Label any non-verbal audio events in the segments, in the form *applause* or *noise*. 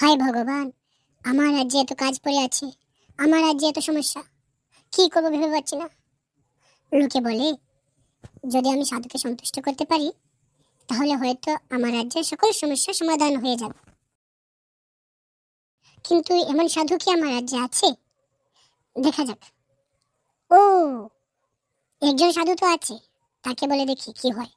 হায় ভগবান আমার রাজ্যে এত কাজ পড়ে আছে আমার রাজ্যে এত সমস্যা কি করবো ভেবে পাচ্ছি না লোকে বলে যদি আমি সাধুকে সন্তুষ্ট করতে পারি তাহলে হয়তো আমার রাজ্যের সকল সমস্যা সমাধান হয়ে যাবে কিন্তু এমন সাধু কি আমার রাজ্যে আছে দেখা যাক ও একজন সাধু তো আছে তাকে বলে দেখি কি হয়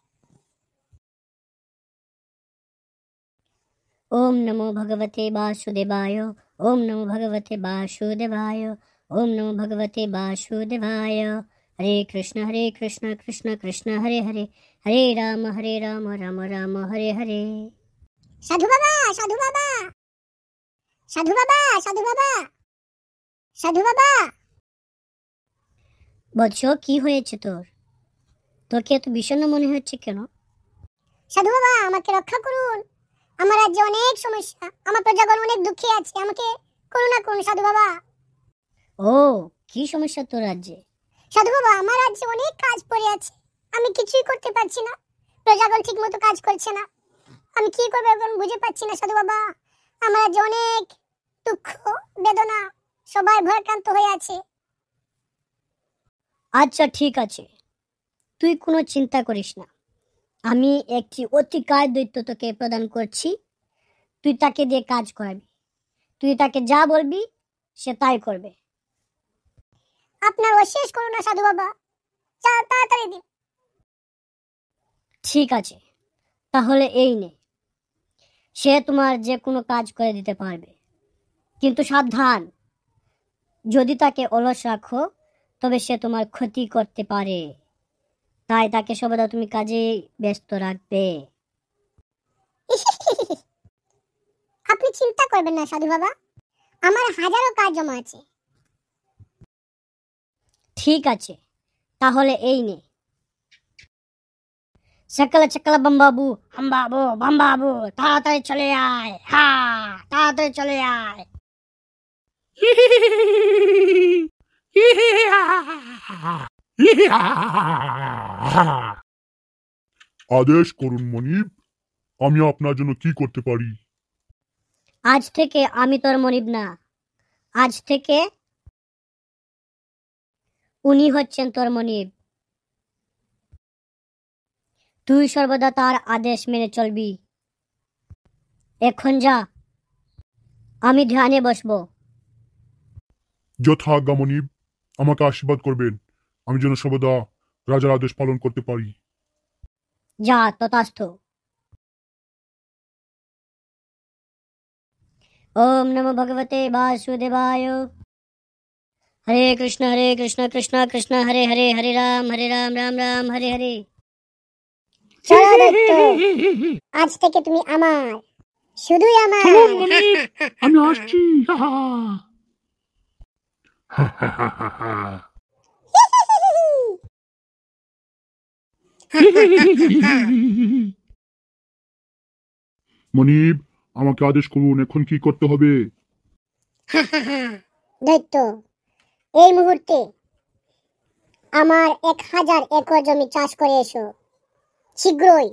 ওম নমো ভগবতে বাসুদেবায় ওম নমো ভগবতে বাসুদেবায় ওম নমো ভগবতে বাসুদেবায় হরে কৃষ্ণ হরে কৃষ্ণ কৃষ্ণ কৃষ্ণ হরে হরে হরে রাম হরে রাম রাম রাম হরে হরে সাধু বাবা সাধু বাবা সাধু বাবা সাধু বাবা সাধু বাবা বৎস কি হয়েছে তোর তোকে এত বিষণ্ণ মনে হচ্ছে কেন সাধু বাবা আমাকে রক্ষা করুন আমার রাজ্যে অনেক সমস্যা আমার প্রজাগণ অনেক দুঃখে আছে আমাকে করুণা করুন সাধু বাবা ও কি সমস্যা তোর রাজ্যে সাধু বাবা আমার রাজ্যে অনেক কাজ পড়ে আছে আমি কিছুই করতে পারছি না প্রজাগণ ঠিকমতো কাজ করছে না আমি কি করবো এখন বুঝে পাচ্ছি না সাধু বাবা আমার রাজ্যে অনেক দুঃখ বেদনা সবাই ভয়ক্রান্ত হয়ে আছে আচ্ছা ঠিক আছে তুই কোনো চিন্তা করিস না আমি একটি অতিকার কাজ দৈত্য তোকে প্রদান করছি তুই তাকে দিয়ে কাজ করাবি তুই তাকে যা বলবি সে তাই করবে আপনার অশেষ করুন না সাধু বাবা তাড়াতাড়ি দিন ঠিক আছে তাহলে এই নে সে তোমার যে কোনো কাজ করে দিতে পারবে কিন্তু সাবধান যদি তাকে অলস রাখো তবে সে তোমার ক্ষতি করতে পারে তাই তাকে সবদা তুমি কাজে ব্যস্ত রাখবে আপনি চিন্তা করবেন না সাধু বাবা আমার হাজারো কাজ জমা আছে ঠিক আছে তাহলে এই নে বাবু হাম বাবু বাম বাবু তাড়াতাড়ি চলে আয় হা তাড়াতাড়ি চলে আয় হি হি হি হি হি *laughs* আদেশ করুন মনিব আমি আপনার জন্য কি করতে পারি আজ থেকে আমি তোর মনিব না আজ থেকে উনি হচ্ছেন তোর মনিব তুই সর্বদা তার আদেশ মেনে চলবি এখন যা আমি ধ্যানে বসবো আজ্ঞা মনিব আমাকে আশীর্বাদ করবেন আমি যেন সর্বদা রাজার আদেশ পালন করতে পারি যা ততাস্থ ওম নমো ভগবতে বাসুদেবায় হরে কৃষ্ণ হরে কৃষ্ণ কৃষ্ণ কৃষ্ণ হরে হরে হরে রাম হরে রাম রাম রাম হরে হরে চলো দত্ত আজ থেকে তুমি আমার শুধুই আমার আমি আসছি মনিব আমাকে আদেশ করুন এখন কি করতে হবে দৈত্য এই মুহূর্তে আমার এক হাজার একর জমি চাষ করে এসো শীঘ্রই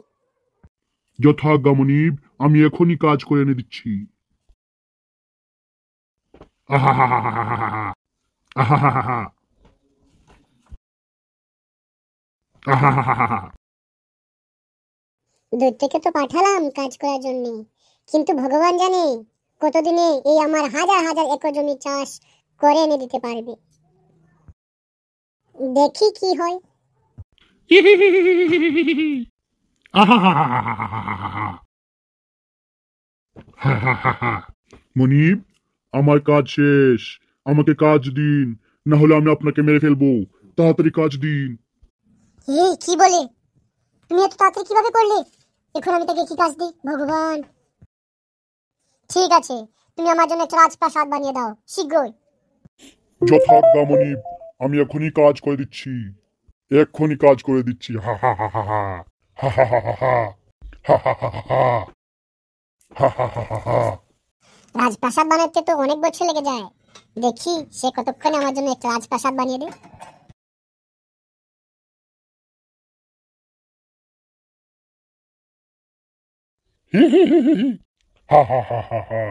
যথাজ্ঞা মনিব আমি এখনই কাজ করে এনে দিচ্ছি আহা হা হা হা হা হা হা দূরটাকে তো পাঠালাম কাজ করার জন্য কিন্তু ভগবান জানে কতদিনে এই আমার হাজার হাজার একর জমি চাষ করে এনে দিতে পারবে দেখি কি হয় মনিব আমার কাজ শেষ আমাকে কাজ দিন না হলে আমি আপনাকে মেরে ফেলবো তাড়াতাড়ি কাজ দিন কি বলে তুমি এত তাড়াতাড়ি কিভাবে করলে এখন আমি তাকে কি কাজ দিই ভগবান ঠিক আছে তুমি আমার জন্য একটা রাজপ্রাসাদ বানিয়ে দাও শীঘ্রই আমি এখনই কাজ করে দিচ্ছি এক্ষুনি কাজ করে দিচ্ছি হা হা হা হা হা রাজপ্রাসাদ বানাতে তো অনেক বছর লেগে যায় দেখি সে কতক্ষণে আমার জন্য একটা রাজপ্রাসাদ বানিয়ে দেয় হা হা হা হা হা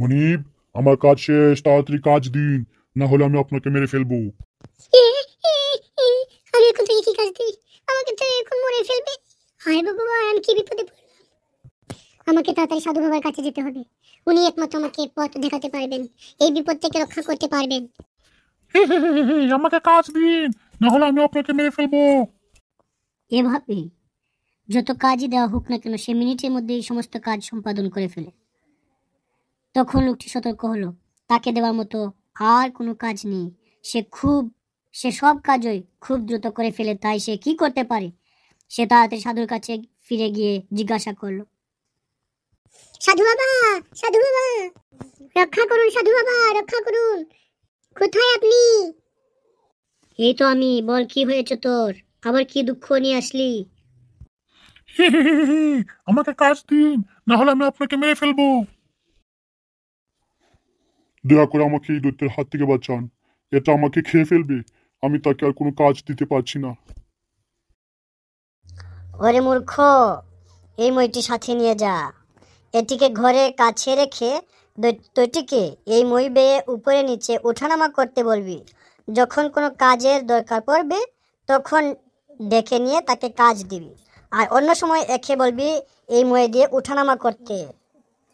মনিব আমার কাজ শেষ তাড়াতাড়ি কাজ দিন না হলে আমি আপনাকে মেরে ফেলবো আমি এখন থেকে কি কাজ দিই আমাকে তো এখন মেরে ফেলবে হায় বাবা আমি কি বিপদে পড়লাম আমাকে তাড়াতাড়ি সাধু বাবার কাছে যেতে হবে উনি একমাত্র আমাকে পথ দেখাতে পারবেন এই বিপদ থেকে রক্ষা করতে পারবেন আমাকে কাজ দিন না হলে আমি আপনাকে মেরে ফেলবো এভাবে যত কাজই দেওয়া হোক না কেন সে মিনিটের মধ্যে এই সমস্ত কাজ সম্পাদন করে ফেলে তখন লোকটি সতর্ক হলো তাকে দেওয়ার মতো আর কোনো কাজ নেই সে খুব সে সব কাজই খুব দ্রুত করে ফেলে তাই সে কি করতে পারে সে তাড়াতাড়ি সাধুর কাছে ফিরে গিয়ে জিজ্ঞাসা করলো সাধু বাবা সাধু বাবা রক্ষা করুন সাধু বাবা রক্ষা করুন কোথায় আপনি এই তো আমি বল কি হয়েছে তোর আবার কি দুঃখ নিয়ে আসলি *laughs* আমাকে কাজ দিন না হলে আমি আপনাকে মেরে ফেলবো দয়া করে আমাকে এই দৈত্যের হাত থেকে বাঁচান এটা আমাকে খেয়ে ফেলবে আমি তাকে আর কোনো কাজ দিতে পারছি না ওরে মূর্খ এই মইটি সাথে নিয়ে যা এটিকে ঘরে কাছে রেখে দৈত্যটিকে এই মই বেয়ে উপরে নিচে ওঠানামা করতে বলবি যখন কোনো কাজের দরকার পড়বে তখন ডেকে নিয়ে তাকে কাজ দিবি আর অন্য সময় একে বলবি এই ময়ে দিয়ে উঠানামা করতে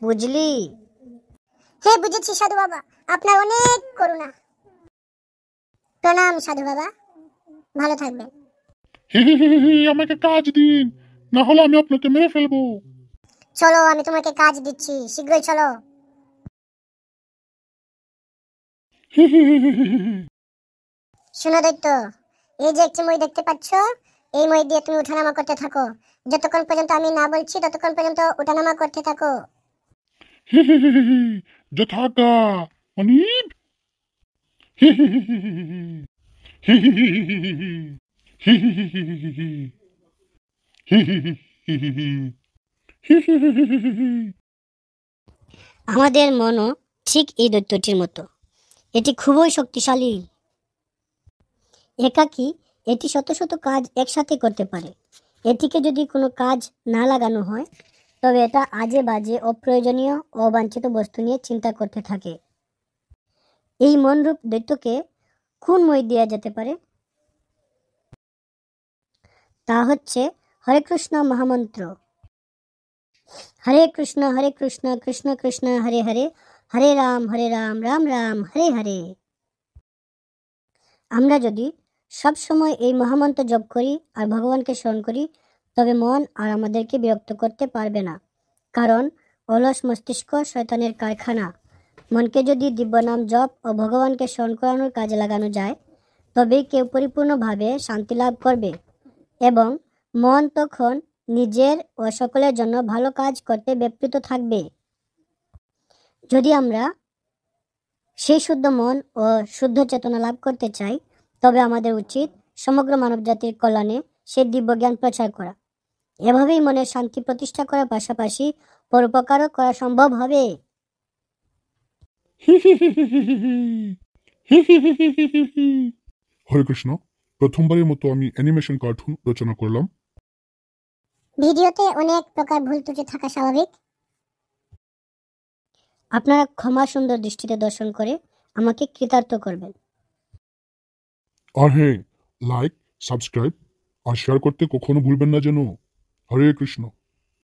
বুঝলি হ্যাঁ বুঝেছি সাধু বাবা আপনার অনেক করুণা প্রণাম সাধু বাবা ভালো থাকবেন আমাকে কাজ দিন না হলে আমি আপনাকে মেরে ফেলবো চলো আমি তোমাকে কাজ দিচ্ছি শীঘ্রই চলো শোনো দৈত্য এই যে একটি মই দেখতে পাচ্ছ এই মই দিয়ে তুমি উঠানামা করতে থাকো যতক্ষণ পর্যন্ত আমি না বলছি ততক্ষণ পর্যন্ত উঠানামা করতে থাকো *laughs* যথাকা অনিব আমাদের মনও ঠিক এই দৈত্যটির মতো এটি খুবই শক্তিশালী একাকী এটি শত শত কাজ একসাথে করতে পারে এটিকে যদি কোনো কাজ না লাগানো হয় তবে এটা আজে বাজে অপ্রয়োজনীয় অবাঞ্ছিত বস্তু নিয়ে চিন্তা করতে থাকে এই মনরূপ দৈত্যকে খুনময় দেওয়া যেতে পারে তা হচ্ছে হরে কৃষ্ণ মহামন্ত্র হরে কৃষ্ণ হরে কৃষ্ণ কৃষ্ণ কৃষ্ণ হরে হরে হরে রাম হরে রাম রাম রাম হরে হরে আমরা যদি সব সময় এই মহামন্ত্র জপ করি আর ভগবানকে স্মরণ করি তবে মন আর আমাদেরকে বিরক্ত করতে পারবে না কারণ অলস মস্তিষ্ক শয়তানের কারখানা মনকে যদি দিব্যনাম জপ ও ভগবানকে স্মরণ করানোর কাজে লাগানো যায় তবে কেউ পরিপূর্ণভাবে শান্তি লাভ করবে এবং মন তখন নিজের ও সকলের জন্য ভালো কাজ করতে ব্যাপৃত থাকবে যদি আমরা সেই শুদ্ধ মন ও শুদ্ধ চেতনা লাভ করতে চাই তবে আমাদের উচিত সমগ্র মানবজাতির কল্যাণে সে দিব্যজ্ঞান প্রচার করা এভাবেই মনে শান্তি প্রতিষ্ঠা করার পাশাপাশি পরোপকারও করা সম্ভব হবে হরে কৃষ্ণ প্রথমবারের মতো আমি অ্যানিমেশন কার্টুন রচনা করলাম ভিডিওতে অনেক প্রকার ভুল ত্রুটি থাকা স্বাভাবিক আপনারা ক্ষমা সুন্দর দৃষ্টিতে দর্শন করে আমাকে কৃতার্থ করবেন আর হ্যাঁ লাইক সাবস্ক্রাইব আর শেয়ার করতে কখনো ভুলবেন না যেন হরে কৃষ্ণ